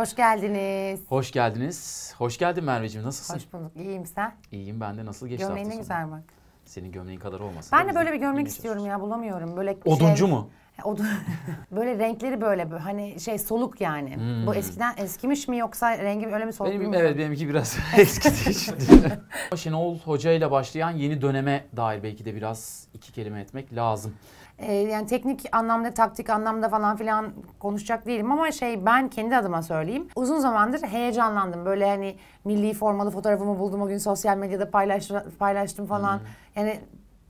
Hoş geldiniz. Hoş geldiniz. Hoş geldin Merveciğim. Nasılsın? Hoş bulduk. İyiyim sen? İyiyim ben de. Nasıl geçti Gömleğin hafta ne güzel bak. Senin gömleğin kadar olmasın. Ben de böyle bir gömlek istiyorum ya bulamıyorum. Böyle Oduncu şey, mu? Odun. böyle renkleri böyle hani şey soluk yani. Hmm. Bu eskiden eskimiş mi yoksa rengi öyle mi soluk Benim, mu? Evet benimki biraz eskidi şimdi. Şenol Hoca ile başlayan yeni döneme dair belki de biraz iki kelime etmek lazım. Ee, yani teknik anlamda, taktik anlamda falan filan konuşacak değilim ama şey ben kendi adıma söyleyeyim. Uzun zamandır heyecanlandım. Böyle hani milli formalı fotoğrafımı buldum o gün sosyal medyada paylaş, paylaştım falan. Hmm. Yani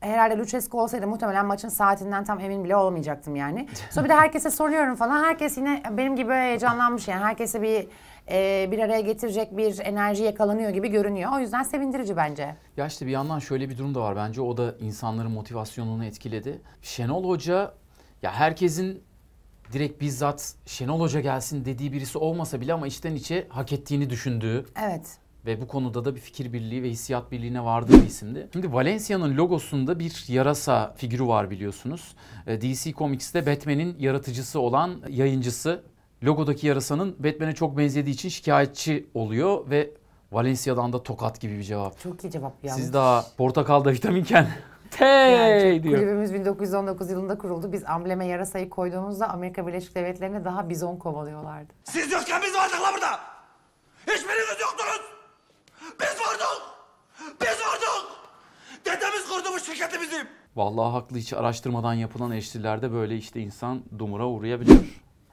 herhalde Lucescu olsaydı muhtemelen maçın saatinden tam emin bile olmayacaktım yani. Sonra bir de herkese soruyorum falan. Herkes yine benim gibi heyecanlanmış yani. Herkese bir e, bir araya getirecek bir enerji yakalanıyor gibi görünüyor. O yüzden sevindirici bence. Ya işte bir yandan şöyle bir durum da var. Bence o da insanların motivasyonunu etkiledi. Şenol Hoca ya herkesin direkt bizzat Şenol Hoca gelsin dediği birisi olmasa bile ama içten içe hak ettiğini düşündüğü. Evet. Ve bu konuda da bir fikir birliği ve hissiyat birliğine vardı bir isimdi. Şimdi Valencia'nın logosunda bir yarasa figürü var biliyorsunuz. E, DC Comics'te Batman'in yaratıcısı olan yayıncısı logodaki yarasanın Batman'e çok benzediği için şikayetçi oluyor ve Valencia'dan da tokat gibi bir cevap. Çok iyi cevap ya. Siz daha portakalda vitaminken Hey yani diyor. Kulübümüz 1919 yılında kuruldu. Biz ambleme yarasayı koyduğumuzda Amerika Birleşik Devletleri'ne daha bizon kovalıyorlardı. Siz yokken biz vardık la burada. Hiçbiriniz yoktunuz. Biz varduk. Biz varduk. Dedemiz kurdu bu şirketi bizim. Vallahi haklı hiç araştırmadan yapılan eleştirilerde böyle işte insan dumura uğrayabiliyor.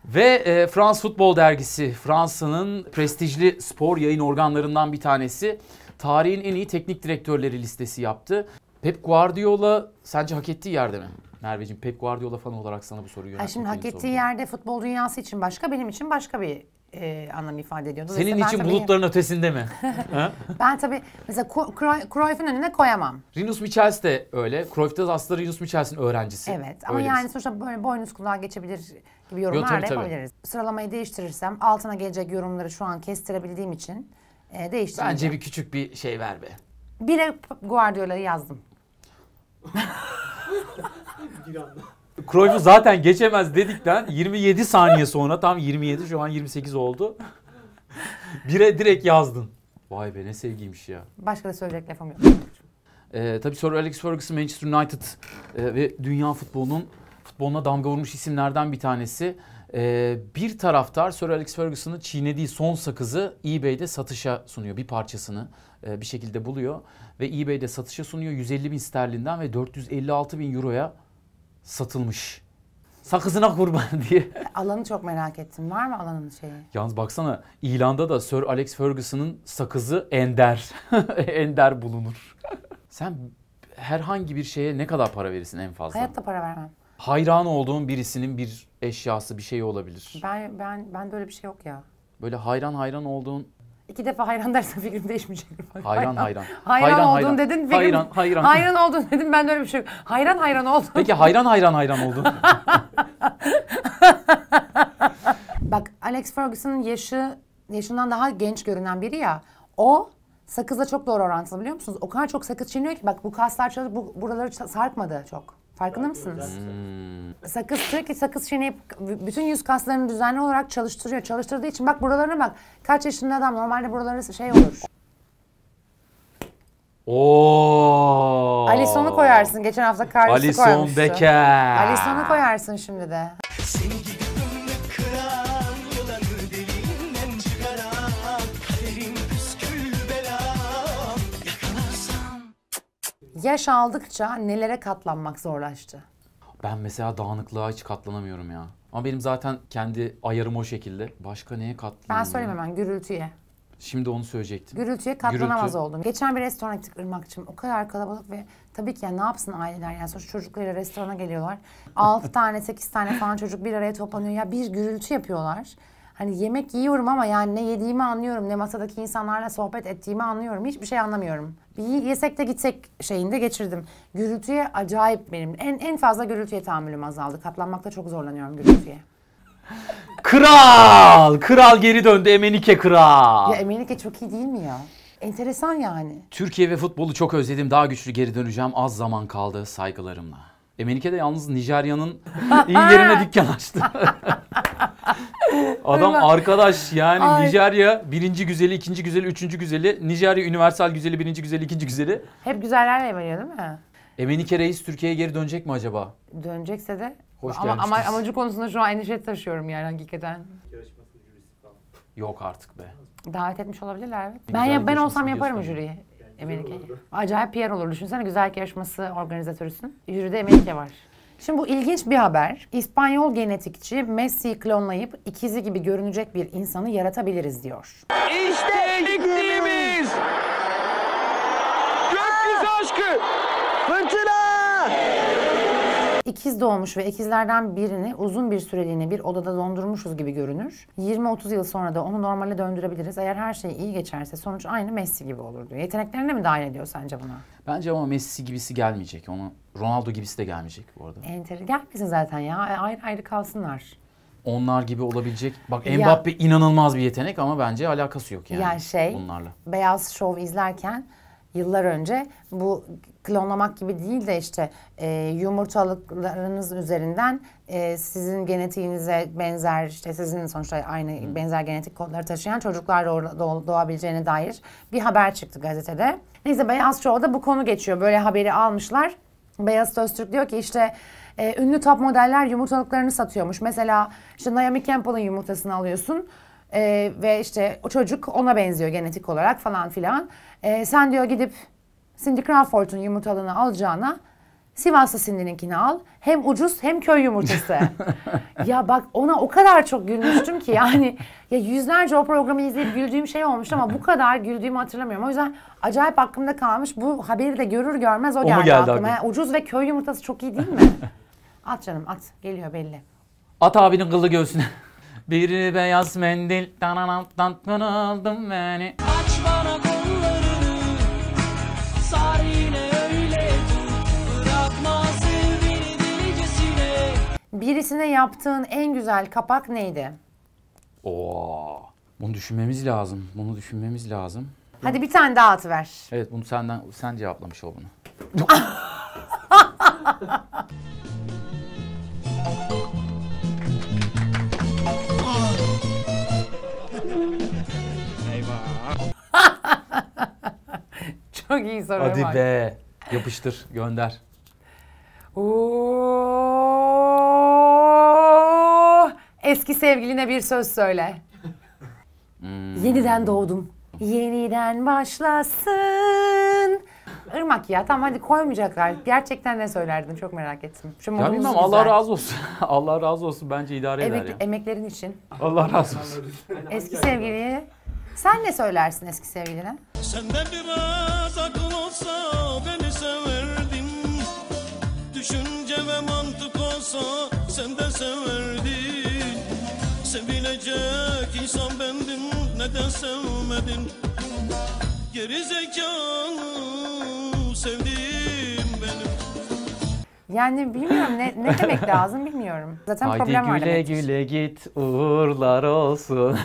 Ve e, Frans Futbol Dergisi, Fransa'nın prestijli spor yayın organlarından bir tanesi. Tarihin en iyi teknik direktörleri listesi yaptı. Pep Guardiola sence hak ettiği yerde mi? Merveciğim Pep Guardiola falan olarak sana bu soruyu yöneltmek. Şimdi hak ettiği sorumlu. yerde futbol dünyası için başka, benim için başka bir e, anlam ifade ediyordu. Senin için bulutların tabii, ötesinde mi? ben tabii mesela Cruyff'un önüne koyamam. Rinus Michels de öyle. Cruyff de aslında Rinus Michels'in öğrencisi. Evet ama öyle yani sonuçta böyle boynuz kulağa geçebilir gibi yorumlar Yo, tabii, da yapabiliriz. Tabii. Sıralamayı değiştirirsem altına gelecek yorumları şu an kestirebildiğim için e, değiştireceğim. Bence bir küçük bir şey ver be. Bire Guardiola'yı yazdım. bir anda. Cruyff'u zaten geçemez dedikten 27 saniye sonra tam 27 şu an 28 oldu. Bire direkt yazdın. Vay be ne sevgiymiş ya. Başka da söyleyecek lafım yok. Ee, tabii sonra Alex Ferguson Manchester United e, ve dünya futbolunun futboluna damga vurmuş isimlerden bir tanesi. Ee, bir taraftar Sir Alex Ferguson'ın çiğnediği son sakızı eBay'de satışa sunuyor. Bir parçasını e, bir şekilde buluyor ve eBay'de satışa sunuyor. 150 bin sterlinden ve 456 bin euroya satılmış. Sakızına kurban diye. Alanı çok merak ettim. Var mı alanın şeyi? Yalnız baksana ilanda da Sir Alex Ferguson'ın sakızı ender. ender bulunur. Sen herhangi bir şeye ne kadar para verirsin en fazla? Hayatta para vermem. Hayran olduğun birisinin bir eşyası bir şey olabilir. Ben ben ben böyle bir şey yok ya. Böyle hayran hayran olduğun İki defa hayran dersen fikrim değişmeyecek. Hayran hayran. Hayran, hayran, hayran oldun dedin. Fikrim, hayran hayran. Hayran oldun dedim ben de öyle bir şey Hayran hayran oldun. Peki hayran hayran hayran oldun. Bak Alex Ferguson'ın yaşı yaşından daha genç görünen biri ya. O sakızla çok doğru orantılı biliyor musunuz? O kadar çok sakız çiğniyor ki bak bu kaslar çalış, bu, buraları sarkmadı çok. Farkında mısınız? Hmm. Sakız Türkiye sakız çiğneyip bütün yüz kaslarını düzenli olarak çalıştırıyor. Çalıştırdığı için bak buralarına bak. Kaç yaşında adam normalde buraları şey olur. Oo. Alisson'u koyarsın. Geçen hafta kardeşi Alison koymuştu. Alison Becker. Alisson'u koyarsın şimdi de. Seni yaş aldıkça nelere katlanmak zorlaştı? Ben mesela dağınıklığa hiç katlanamıyorum ya. Ama benim zaten kendi ayarım o şekilde. Başka neye katlanıyorum? Ben söyleyeyim hemen gürültüye. Şimdi onu söyleyecektim. Gürültüye katlanamaz Gürültü. oldum. Geçen bir restorana gittik Irmak'cığım. O kadar kalabalık ve tabii ki yani ne yapsın aileler yani sonuç çocuklarıyla restorana geliyorlar. Altı tane sekiz tane falan çocuk bir araya toplanıyor. Ya bir gürültü yapıyorlar. Hani yemek yiyorum ama yani ne yediğimi anlıyorum, ne masadaki insanlarla sohbet ettiğimi anlıyorum. Hiçbir şey anlamıyorum bir yesek de gitsek şeyinde geçirdim. Gürültüye acayip benim. En en fazla gürültüye tahammülüm azaldı. Katlanmakta çok zorlanıyorum gürültüye. Kral! Kral geri döndü Emenike Kral. Ya Emenike çok iyi değil mi ya? Enteresan yani. Türkiye ve futbolu çok özledim. Daha güçlü geri döneceğim. Az zaman kaldı saygılarımla. Emenike de yalnız Nijerya'nın iyi yerine dükkan açtı. Adam arkadaş yani Ay. Nijerya birinci güzeli, ikinci güzeli, üçüncü güzeli. Nijerya üniversal güzeli, birinci güzeli, ikinci güzeli. Hep güzellerle evleniyor değil mi? Emenike Reis Türkiye'ye geri dönecek mi acaba? Dönecekse de. Hoş ama, ama amacı konusunda şu an endişe taşıyorum yani hakikaten. Yok artık be. Davet etmiş olabilirler evet. Ben ya, ben olsam yaparım jüriyi. Emelike'yi. Acayip PR olur. Düşünsene güzellik yarışması organizatörüsün. Jüride Emelike var. Şimdi bu ilginç bir haber. İspanyol genetikçi Messi'yi klonlayıp ikizi gibi görünecek bir insanı yaratabiliriz diyor. İşte iklimimiz. ikiz doğmuş ve ikizlerden birini uzun bir süreliğine bir odada dondurmuşuz gibi görünür. 20-30 yıl sonra da onu normale döndürebiliriz. Eğer her şey iyi geçerse sonuç aynı Messi gibi olurdu. diyor. Yeteneklerine mi dahil ediyor sence buna? Bence ama Messi gibisi gelmeyecek. Onu Ronaldo gibisi de gelmeyecek bu arada. Enter gelmesin zaten ya. Ayrı ayrı kalsınlar onlar gibi olabilecek. Bak Mbappe ya, inanılmaz bir yetenek ama bence alakası yok yani, yani şey, bunlarla. Beyaz Şov izlerken yıllar önce bu klonlamak gibi değil de işte e, yumurtalıklarınız üzerinden e, sizin genetiğinize benzer işte sizin sonuçta aynı benzer genetik kodları taşıyan çocuklar doğ, doğabileceğine dair bir haber çıktı gazetede. Neyse Beyaz Show'da bu konu geçiyor. Böyle haberi almışlar. Beyaz Öztürk diyor ki işte e, ünlü top modeller yumurtalıklarını satıyormuş. Mesela işte Naomi Campbell'ın yumurtasını alıyorsun. Ee, ve işte o çocuk ona benziyor genetik olarak falan filan. Ee, sen diyor gidip Cindy Crawford'un yumurtalığını alacağına Sivaslı Sindirinkini al. Hem ucuz hem köy yumurtası. ya bak ona o kadar çok gülmüştüm ki yani ya yüzlerce o programı izleyip güldüğüm şey olmuştu ama bu kadar güldüğümü hatırlamıyorum. O yüzden acayip aklımda kalmış. Bu haberi de görür görmez o, o geldi, geldi aklıma. Yani ucuz ve köy yumurtası çok iyi değil mi? at canım at. Geliyor belli. At abinin kıllı göğsüne. Bir beyaz mendil tanan alttan kırıldım beni Aç bana kollarını Sar yine öyle tut Bırakma sevdiğini delicesine Birisine yaptığın en güzel kapak neydi? Oo, bunu düşünmemiz lazım. Bunu düşünmemiz lazım. Hadi bir tane daha atıver. Evet bunu senden sen cevaplamış ol bunu. iyiyiz araya Hadi be. Yapıştır gönder. Oo, eski sevgiline bir söz söyle. Hmm. Yeniden doğdum. Yeniden başlasın. Irmak ya tamam hadi koymayacaklar. Gerçekten ne söylerdin çok merak ettim. Şu ya bilmem Allah razı olsun. Allah razı olsun bence idare Emek, eder ya. Emeklerin için. Allah razı olsun. eski sevgiliye. Sen ne söylersin eski sevgiline? Sende biraz akıl olsa beni severdim Düşünce ve mantık olsa senden severdim Sevilecek insan bendim neden sevmedin Geri zekalı sevdiğim benim yani bilmiyorum ne, ne demek lazım bilmiyorum. Zaten Haydi problem güle var güle git uğurlar olsun.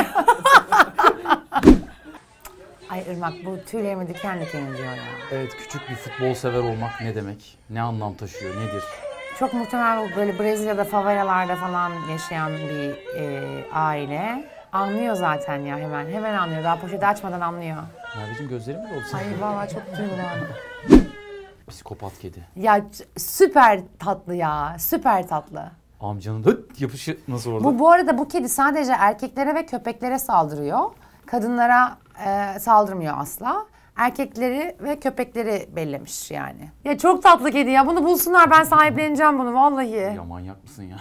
Ay Irmak bu tüylerimi diken diken ediyor ya. Evet küçük bir futbol sever olmak ne demek? Ne anlam taşıyor? Nedir? Çok muhtemel bu böyle Brezilya'da favelalarda falan yaşayan bir e, aile. Anlıyor zaten ya hemen. Hemen anlıyor. Daha poşeti açmadan anlıyor. Merveciğim gözlerim mi olsun. Ay vallahi çok duygulandım. Psikopat kedi. Ya süper tatlı ya. Süper tatlı. Amcanın hıt yapışı nasıl orada? Bu, bu arada bu kedi sadece erkeklere ve köpeklere saldırıyor. Kadınlara e, saldırmıyor asla. Erkekleri ve köpekleri bellemiş yani. Ya çok tatlı kedi ya. Bunu bulsunlar ben sahipleneceğim bunu vallahi. Ya manyak mısın ya?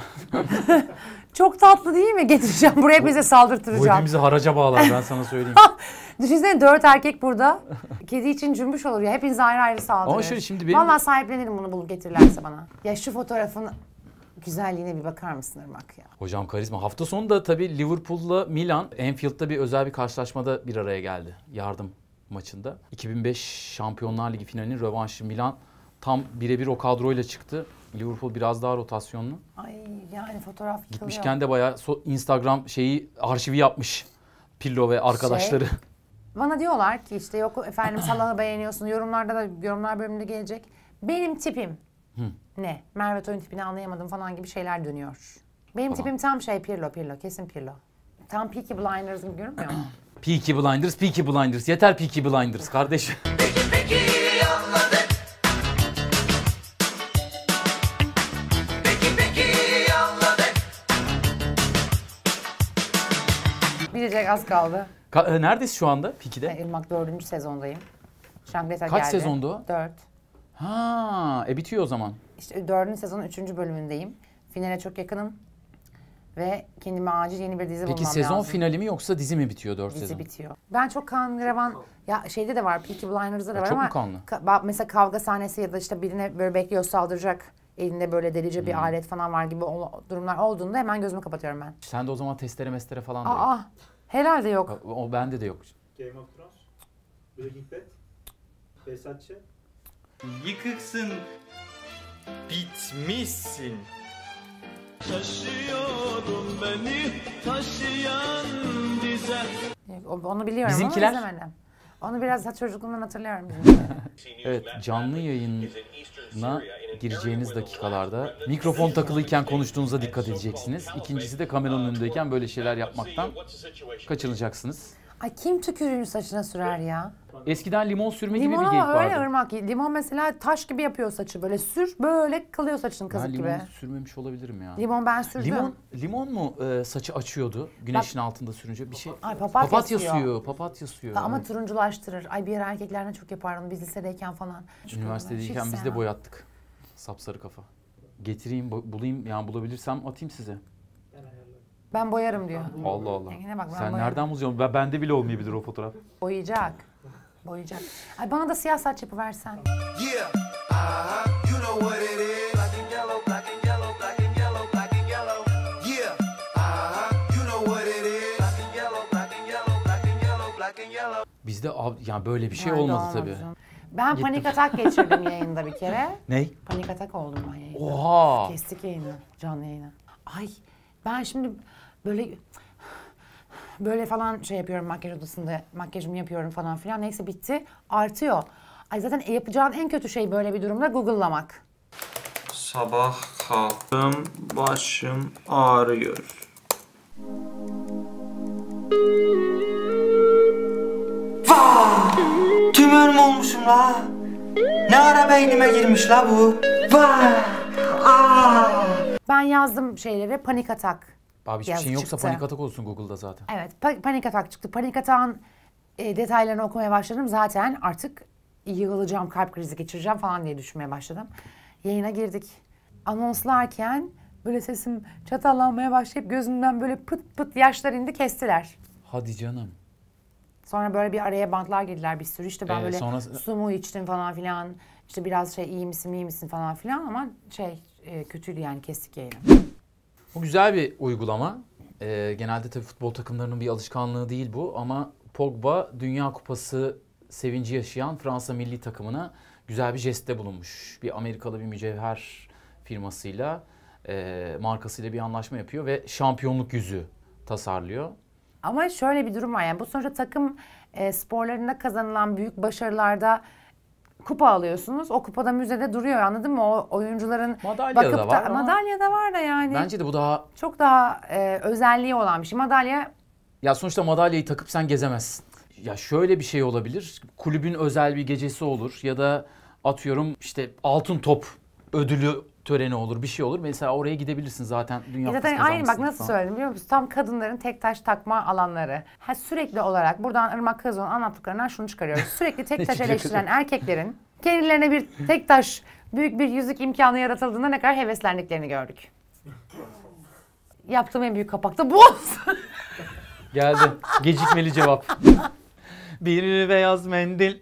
çok tatlı değil mi? Getireceğim buraya hepinize Bu saldırtıracağım. hepimizi haraca bağlar ben sana söyleyeyim. Düşünsene dört erkek burada. Kedi için cümbüş olur ya. Hepiniz ayrı ayrı saldırır. Ama şöyle şimdi benim- Vallahi sahiplenirim bunu bulup getirirlerse bana. Ya şu fotoğrafın güzelliğine bir bakar mısın Irmak ya? Hocam karizma. Hafta sonu da tabii Liverpool'la Milan Anfield'da bir özel bir karşılaşmada bir araya geldi. Yardım maçında. 2005 Şampiyonlar Ligi finalinin rövanşı Milan tam birebir o kadroyla çıktı. Liverpool biraz daha rotasyonlu. Ay yani fotoğraf yıkılıyor. Gitmişken de bayağı so- Instagram şeyi arşivi yapmış. Pillo ve arkadaşları. Şey, bana diyorlar ki işte yok efendim Salah'ı beğeniyorsun. Yorumlarda da yorumlar bölümünde gelecek. Benim tipim. Hı. Ne? Merve Toy'un tipini anlayamadım falan gibi şeyler dönüyor. Benim tamam. tipim tam şey Pirlo, Pirlo. Kesin Pirlo. Tam Peaky Blinders gibi görünmüyor mu? Peaky Blinders, Peaky Blinders. Yeter Peaky Blinders kardeşim. Peki peki anladık. Peki peki anladık. Bilecek az kaldı. Ka e, neredeyiz şu anda Peaky'de? Irmak dördüncü sezondayım. Şangri Kaç geldi. sezondu? Dört. Ha, e bitiyor o zaman işte dördüncü sezonun üçüncü bölümündeyim. Finale çok yakınım. Ve kendime acil yeni bir dizi Peki, bulmam lazım. Peki sezon finali mi yoksa dizi mi bitiyor dört sezon? Dizi bitiyor. Ben çok kan revan ya şeyde de var Peaky Blinders'da da ya var çok ama. Çok kanlı? Ka mesela kavga sahnesi ya da işte birine böyle bekliyor saldıracak elinde böyle delice hmm. bir alet falan var gibi durumlar olduğunda hemen gözümü kapatıyorum ben. Sen de o zaman testere mestere falan da Aa, yok. herhalde yok. O, o bende de yok. Game of Thrones, Breaking Bad, Besatçı. Yıkıksın bitmişsin. Taşıyorum beni taşıyan dize. Onu biliyorum Bizimkiler... ama izlemedim. Onu biraz daha çocukluğumdan hatırlıyorum. evet canlı yayına gireceğiniz dakikalarda mikrofon takılıyken konuştuğunuza dikkat edeceksiniz. İkincisi de kameranın önündeyken böyle şeyler yapmaktan kaçınacaksınız. Ay kim tükürüğünü saçına sürer ya? Eskiden limon sürme Limon gibi bir geyik ama öyle vardı. ırmak. Limon mesela taş gibi yapıyor saçı böyle. Sür böyle kalıyor saçın Ben limon gibi. sürmemiş olabilirim ya. Limon ben sürdüm. Limon limon mu e, saçı açıyordu güneşin altında sürünce bir şey. Ay papatya, Papatya suyu. suyu, papatya suyu. Ama turunculaştırır. Ay bir yer erkeklerden çok yapar onu biz lisedeyken falan. Üniversitedeyken Hiç biz de boyattık. Sapsarı kafa. Getireyim, bulayım yani bulabilirsem atayım size. Ben boyarım diyor. Allah Allah. Yine bak Sen boyarım. nereden bozuyorsun? Ben, bende bile olmayabilir o fotoğraf. Boyayacak. Boyayacak. Ay bana da siyah saç yapıversen. versen. Yeah. Aha, uh-huh. you know what it is. Bizde ab- yani böyle bir şey Nerede olmadı tabii. Ben Gittim. panik atak geçirdim yayında bir kere. Ney? Panik atak oldum ben yayında. Oha! Kestik yayını, canlı yayını. Ay ben şimdi böyle böyle falan şey yapıyorum makyaj odasında makyajımı yapıyorum falan filan neyse bitti artıyor. Ay zaten yapacağın en kötü şey böyle bir durumda Google'lamak. Sabah kalktım, başım ağrıyor. Vah! Tümör mü olmuşum la? Ne ara beynime girmiş la bu? Vah! Aa! Ben yazdım şeylere panik atak Abi hiçbir şeyin yoksa panik atak olsun Google'da zaten. Evet pa- panik atak çıktı. Panik atağın e, detaylarını okumaya başladım. Zaten artık yığılacağım, kalp krizi geçireceğim falan diye düşünmeye başladım. Yayına girdik. Anonslarken böyle sesim çatallanmaya başlayıp gözümden böyle pıt pıt yaşlar indi kestiler. Hadi canım. Sonra böyle bir araya bantlar girdiler bir sürü. İşte ben Ee, böyle sonra- su mu içtim falan filan. İşte biraz şey iyi misin iyi misin falan filan ama şey e, kötüydü yani kestik yayını. Bu güzel bir uygulama. Ee, genelde tabii futbol takımlarının bir alışkanlığı değil bu ama Pogba Dünya Kupası sevinci yaşayan Fransa milli takımına güzel bir jestte bulunmuş. Bir Amerikalı bir mücevher firmasıyla, e, markasıyla bir anlaşma yapıyor ve şampiyonluk yüzü tasarlıyor. Ama şöyle bir durum var yani bu sonuçta takım e, sporlarında kazanılan büyük başarılarda kupa alıyorsunuz. O kupada müzede duruyor anladın mı? O oyuncuların madalya bakıp da, var madalya da var da yani. Bence de bu daha çok daha e, özelliği olan bir şey. Madalya Ya sonuçta madalyayı takıp sen gezemezsin. Ya şöyle bir şey olabilir. Kulübün özel bir gecesi olur ya da atıyorum işte altın top ödülü töreni olur, bir şey olur. Mesela oraya gidebilirsin zaten dünya e zaten aynı bak nasıl söyledim biliyor musun? Tam kadınların tek taş takma alanları. Ha, sürekli olarak buradan Irmak Kazoğlu'nun anlattıklarından şunu çıkarıyoruz. Sürekli tek taş eleştiren erkeklerin kendilerine bir tek taş büyük bir yüzük imkanı yaratıldığında ne kadar heveslendiklerini gördük. Yaptığım en büyük kapakta bu Geldi. Gecikmeli cevap. Bir beyaz mendil.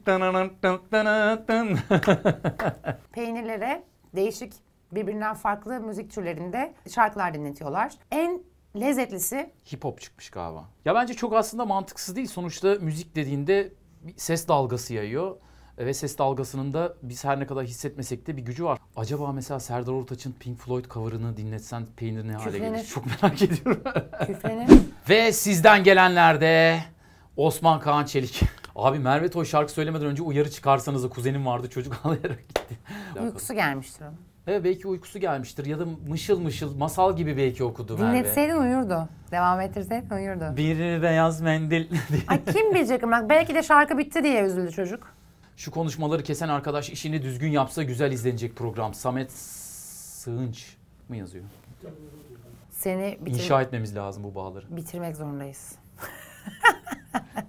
Peynirlere değişik birbirinden farklı müzik türlerinde şarkılar dinletiyorlar. En lezzetlisi hip hop çıkmış galiba. Ya bence çok aslında mantıksız değil. Sonuçta müzik dediğinde bir ses dalgası yayıyor e, ve ses dalgasının da biz her ne kadar hissetmesek de bir gücü var. Acaba mesela Serdar Ortaç'ın Pink Floyd cover'ını dinletsen peynir ne hale gelir? Çok merak ediyorum. Küflenir. ve sizden gelenlerde Osman Kaan Çelik. Abi Merve Toy şarkı söylemeden önce uyarı çıkarsanız da kuzenim vardı çocuk ağlayarak gitti. Uykusu gelmiştir onun. Evet belki uykusu gelmiştir ya da mışıl mışıl masal gibi belki okudu Merve. Dinletseydin uyurdu. Devam ettirseydin uyurdu. Bir beyaz mendil. Ay kim bilecek bak belki de şarkı bitti diye üzüldü çocuk. Şu konuşmaları kesen arkadaş işini düzgün yapsa güzel izlenecek program. Samet Sığınç mı yazıyor? Seni bitir- İnşa etmemiz lazım bu bağları. bitirmek zorundayız.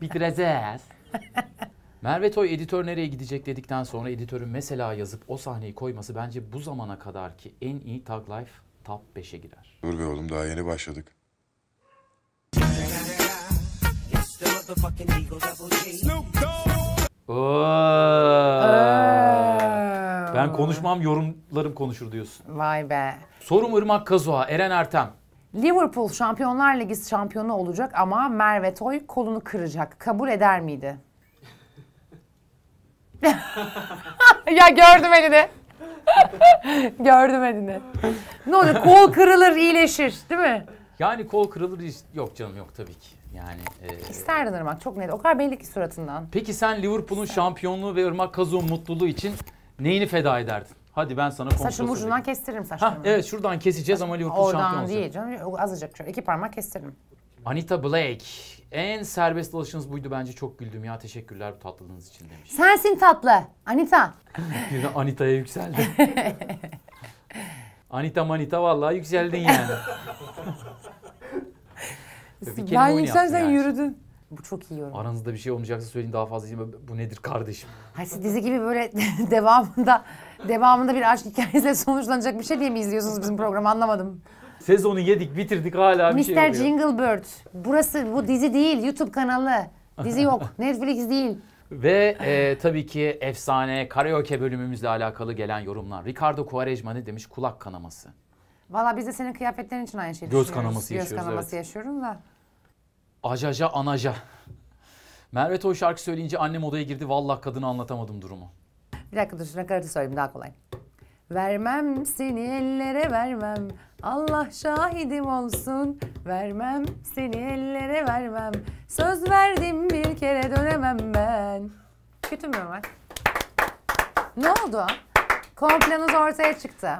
Bitireceğiz. Merve Toy editör nereye gidecek dedikten sonra editörün mesela yazıp o sahneyi koyması bence bu zamana kadar ki en iyi Tag Life Top 5'e girer. Dur be oğlum daha yeni başladık. ben konuşmam yorumlarım konuşur diyorsun. Vay be. Sorum Irmak Kazuha, Eren Ertem. Liverpool Şampiyonlar Ligi şampiyonu olacak ama Merve Toy kolunu kıracak. Kabul eder miydi? ya gördüm elini. gördüm elini. Ne olur kol kırılır iyileşir değil mi? Yani kol kırılır yok canım yok tabii ki. Yani e... İsterdin Irmak çok net. O kadar belli ki suratından. Peki sen Liverpool'un şampiyonluğu ve Irmak Kazon mutluluğu için neyini feda ederdin? Hadi ben sana konuşalım. Saçımı ucundan kestiririm saçlarımı. evet şuradan keseceğiz ama Liverpool Oradan şampiyon olacak. Oradan değil canım azıcık şöyle iki parmak kestiririm. Anita Blake en serbest dalışınız buydu bence çok güldüm ya teşekkürler bu tatlılığınız için demiş. Sensin tatlı Anita. Yine Anita'ya yükseldi. Anita manita vallahi yükseldin yani. ben oyunu yükselsen yani. yürüdün. Bu çok iyi yorum. Aranızda bir şey olmayacaksa söyleyin daha fazla değil Bu nedir kardeşim? Hayır siz dizi gibi böyle devamında devamında bir aşk hikayesiyle sonuçlanacak bir şey diye mi izliyorsunuz bizim programı anlamadım. Sezonu yedik bitirdik hala bir Mr. şey oluyor. Jingle Bird. Burası bu dizi değil YouTube kanalı. Dizi yok. Netflix değil. Ve e, tabii ki efsane karaoke bölümümüzle alakalı gelen yorumlar. Ricardo Quaresma ne demiş? Kulak kanaması. Valla biz de senin kıyafetlerin için aynı şeyi Göz kanaması Göz yaşıyoruz, kanaması yaşıyorum da. Ajaja anaja. Merve Toy şarkı söyleyince annem odaya girdi. Vallahi kadını anlatamadım durumu. Bir dakika dur şuna karatı söyleyeyim daha kolay. Vermem seni ellere vermem. Allah şahidim olsun. Vermem seni ellere vermem. Söz verdim bir kere dönemem ben. Kötü mü var? Ne oldu? Komplanız ortaya çıktı.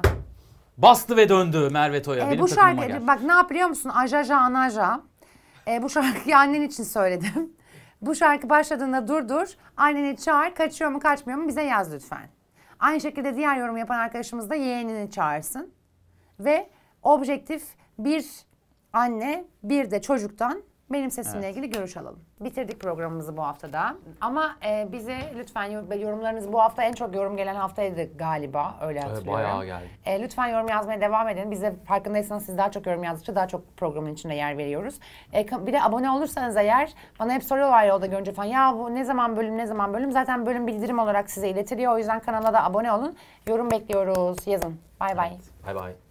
Bastı ve döndü Merve Toya. Ee, Benim bu şarkı gel. bak ne yapıyor musun? Ajaja anaja. Ee, bu şarkıyı annen için söyledim. bu şarkı başladığında dur dur, Anneni çağır. Kaçıyor mu kaçmıyor mu bize yaz lütfen. Aynı şekilde diğer yorum yapan arkadaşımız da yeğenini çağırsın. Ve objektif bir anne bir de çocuktan benim sesimle ilgili görüş alalım. Bitirdik programımızı bu haftada. Ama e, bize lütfen yorumlarınızı bu hafta en çok yorum gelen haftaydı galiba. Öyle hatırlıyorum. bayağı geldi. E, lütfen yorum yazmaya devam edin. Biz de farkındaysanız siz daha çok yorum yazdıkça daha çok programın içinde yer veriyoruz. E, bir de abone olursanız eğer bana hep soruyorlar yolda görünce falan ya bu ne zaman bölüm ne zaman bölüm. Zaten bölüm bildirim olarak size iletiliyor. O yüzden kanala da abone olun. Yorum bekliyoruz. Yazın. Bay bay. Bay bay.